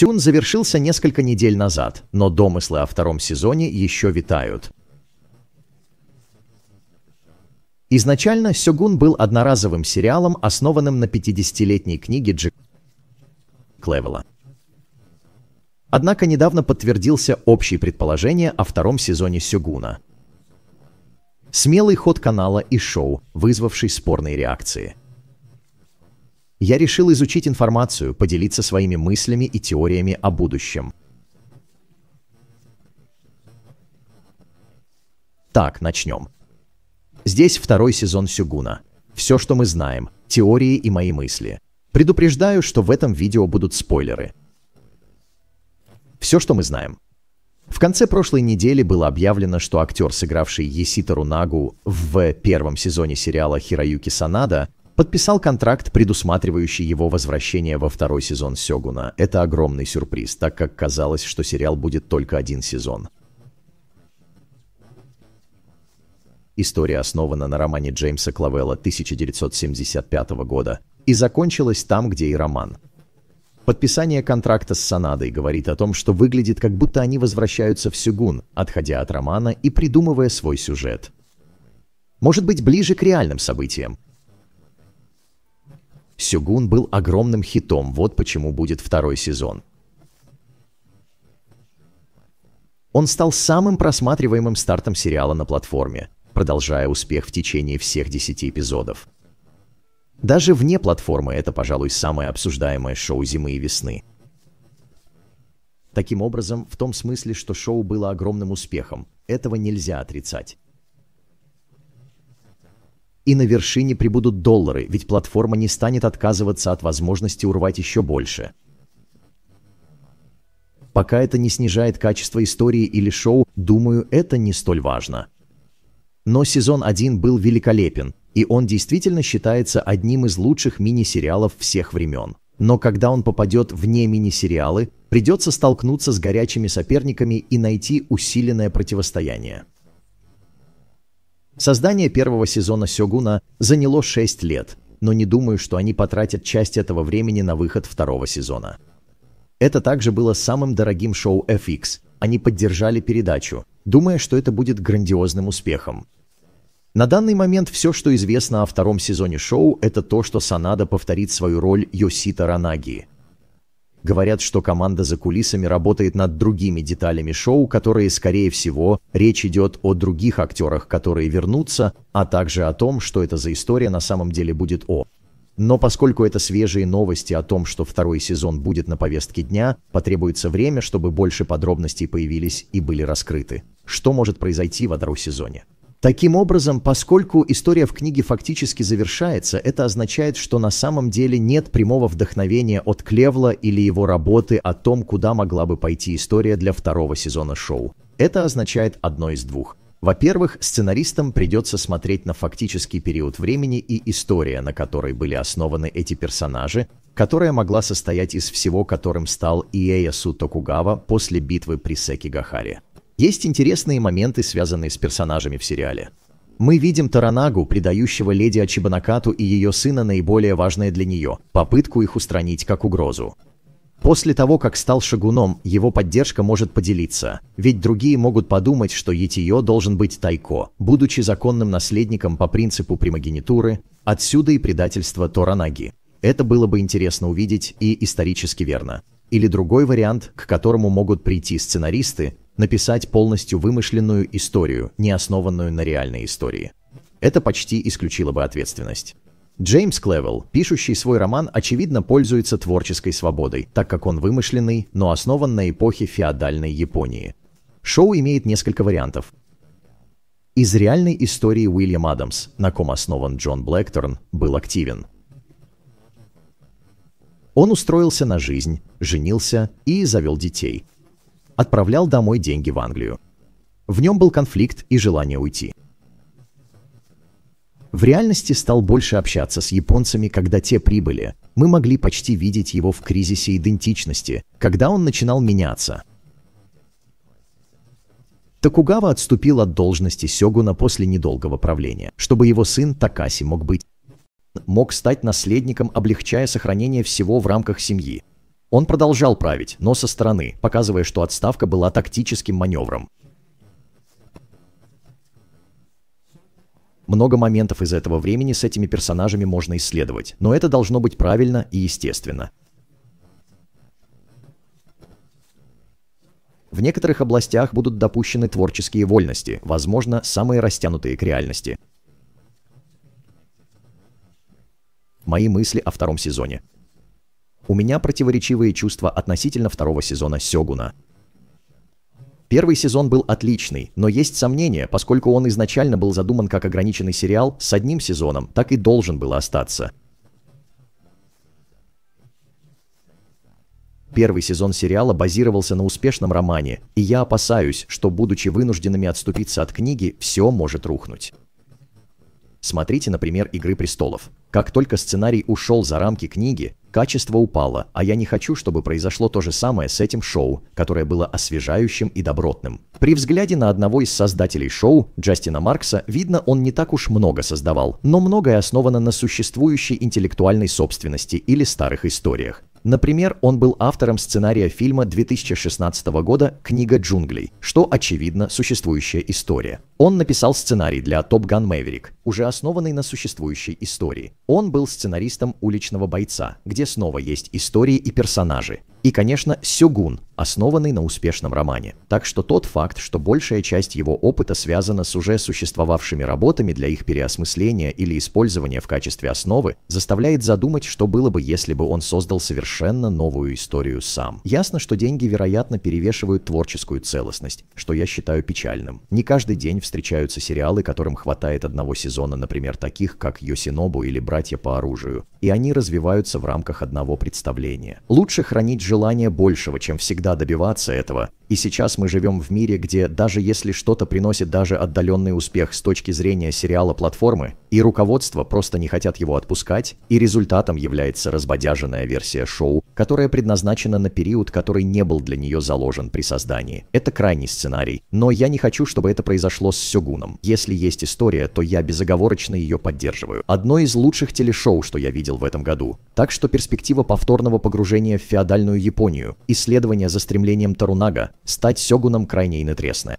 Тюн завершился несколько недель назад, но домыслы о втором сезоне еще витают. Изначально «Сёгун» был одноразовым сериалом, основанным на 50-летней книге Джек Клевела. Однако недавно подтвердился общее предположение о втором сезоне «Сёгуна». Смелый ход канала и шоу, вызвавший спорные реакции – я решил изучить информацию, поделиться своими мыслями и теориями о будущем. Так, начнем. Здесь второй сезон Сюгуна. Все, что мы знаем, теории и мои мысли. Предупреждаю, что в этом видео будут спойлеры. Все, что мы знаем. В конце прошлой недели было объявлено, что актер, сыгравший Еситору Нагу в первом сезоне сериала «Хироюки Санада», подписал контракт, предусматривающий его возвращение во второй сезон «Сёгуна». Это огромный сюрприз, так как казалось, что сериал будет только один сезон. История основана на романе Джеймса Клавелла 1975 года и закончилась там, где и роман. Подписание контракта с Санадой говорит о том, что выглядит как будто они возвращаются в Сюгун, отходя от романа и придумывая свой сюжет. Может быть, ближе к реальным событиям, Сюгун был огромным хитом, вот почему будет второй сезон. Он стал самым просматриваемым стартом сериала на платформе, продолжая успех в течение всех 10 эпизодов. Даже вне платформы это, пожалуй, самое обсуждаемое шоу зимы и весны. Таким образом, в том смысле, что шоу было огромным успехом, этого нельзя отрицать и на вершине прибудут доллары, ведь платформа не станет отказываться от возможности урвать еще больше. Пока это не снижает качество истории или шоу, думаю, это не столь важно. Но сезон 1 был великолепен, и он действительно считается одним из лучших мини-сериалов всех времен. Но когда он попадет вне мини-сериалы, придется столкнуться с горячими соперниками и найти усиленное противостояние. Создание первого сезона «Сёгуна» заняло 6 лет, но не думаю, что они потратят часть этого времени на выход второго сезона. Это также было самым дорогим шоу FX. Они поддержали передачу, думая, что это будет грандиозным успехом. На данный момент все, что известно о втором сезоне шоу, это то, что Санада повторит свою роль Йосита Ранаги – Говорят, что команда за кулисами работает над другими деталями шоу, которые, скорее всего, речь идет о других актерах, которые вернутся, а также о том, что это за история на самом деле будет о. Но поскольку это свежие новости о том, что второй сезон будет на повестке дня, потребуется время, чтобы больше подробностей появились и были раскрыты. Что может произойти во втором сезоне? Таким образом, поскольку история в книге фактически завершается, это означает, что на самом деле нет прямого вдохновения от Клевла или его работы о том, куда могла бы пойти история для второго сезона шоу. Это означает одно из двух. Во-первых, сценаристам придется смотреть на фактический период времени и история, на которой были основаны эти персонажи, которая могла состоять из всего, которым стал Иэя Су Токугава после битвы при Секигахаре. Есть интересные моменты, связанные с персонажами в сериале. Мы видим Таранагу, предающего леди Ачибанакату и ее сына наиболее важное для нее – попытку их устранить как угрозу. После того, как стал шагуном, его поддержка может поделиться, ведь другие могут подумать, что Етиё должен быть Тайко, будучи законным наследником по принципу примагенитуры, отсюда и предательство Торанаги. Это было бы интересно увидеть и исторически верно. Или другой вариант, к которому могут прийти сценаристы, написать полностью вымышленную историю, не основанную на реальной истории. Это почти исключило бы ответственность. Джеймс Клевелл, пишущий свой роман, очевидно пользуется творческой свободой, так как он вымышленный, но основан на эпохе феодальной Японии. Шоу имеет несколько вариантов. Из реальной истории Уильям Адамс, на ком основан Джон Блэкторн, был активен. Он устроился на жизнь, женился и завел детей – отправлял домой деньги в Англию. В нем был конфликт и желание уйти. В реальности стал больше общаться с японцами, когда те прибыли. Мы могли почти видеть его в кризисе идентичности, когда он начинал меняться. Токугава отступил от должности сёгуна после недолгого правления, чтобы его сын Такаси мог быть мог стать наследником, облегчая сохранение всего в рамках семьи. Он продолжал править, но со стороны, показывая, что отставка была тактическим маневром. Много моментов из этого времени с этими персонажами можно исследовать, но это должно быть правильно и естественно. В некоторых областях будут допущены творческие вольности, возможно, самые растянутые к реальности. Мои мысли о втором сезоне. У меня противоречивые чувства относительно второго сезона Сёгуна. Первый сезон был отличный, но есть сомнения, поскольку он изначально был задуман как ограниченный сериал с одним сезоном, так и должен был остаться. Первый сезон сериала базировался на успешном романе, и я опасаюсь, что, будучи вынужденными отступиться от книги, все может рухнуть. Смотрите, например, «Игры престолов». Как только сценарий ушел за рамки книги, Качество упало, а я не хочу, чтобы произошло то же самое с этим шоу, которое было освежающим и добротным. При взгляде на одного из создателей шоу, Джастина Маркса, видно, он не так уж много создавал, но многое основано на существующей интеллектуальной собственности или старых историях. Например, он был автором сценария фильма 2016 года «Книга джунглей», что, очевидно, существующая история. Он написал сценарий для «Топ Ган Мэверик», уже основанный на существующей истории. Он был сценаристом «Уличного бойца», где снова есть истории и персонажи и, конечно, Сюгун, основанный на успешном романе. Так что тот факт, что большая часть его опыта связана с уже существовавшими работами для их переосмысления или использования в качестве основы, заставляет задумать, что было бы, если бы он создал совершенно новую историю сам. Ясно, что деньги, вероятно, перевешивают творческую целостность, что я считаю печальным. Не каждый день встречаются сериалы, которым хватает одного сезона, например, таких, как «Йосинобу» или «Братья по оружию», и они развиваются в рамках одного представления. Лучше хранить желание большего, чем всегда добиваться этого, и сейчас мы живем в мире, где даже если что-то приносит даже отдаленный успех с точки зрения сериала платформы, и руководство просто не хотят его отпускать, и результатом является разбодяженная версия шоу, которая предназначена на период, который не был для нее заложен при создании. Это крайний сценарий, но я не хочу, чтобы это произошло с Сёгуном. Если есть история, то я безоговорочно ее поддерживаю. Одно из лучших телешоу, что я видел в этом году. Так что перспектива повторного погружения в феодальную Японию, исследования за стремлением Тарунага, Стать сёгуном крайне инетресное.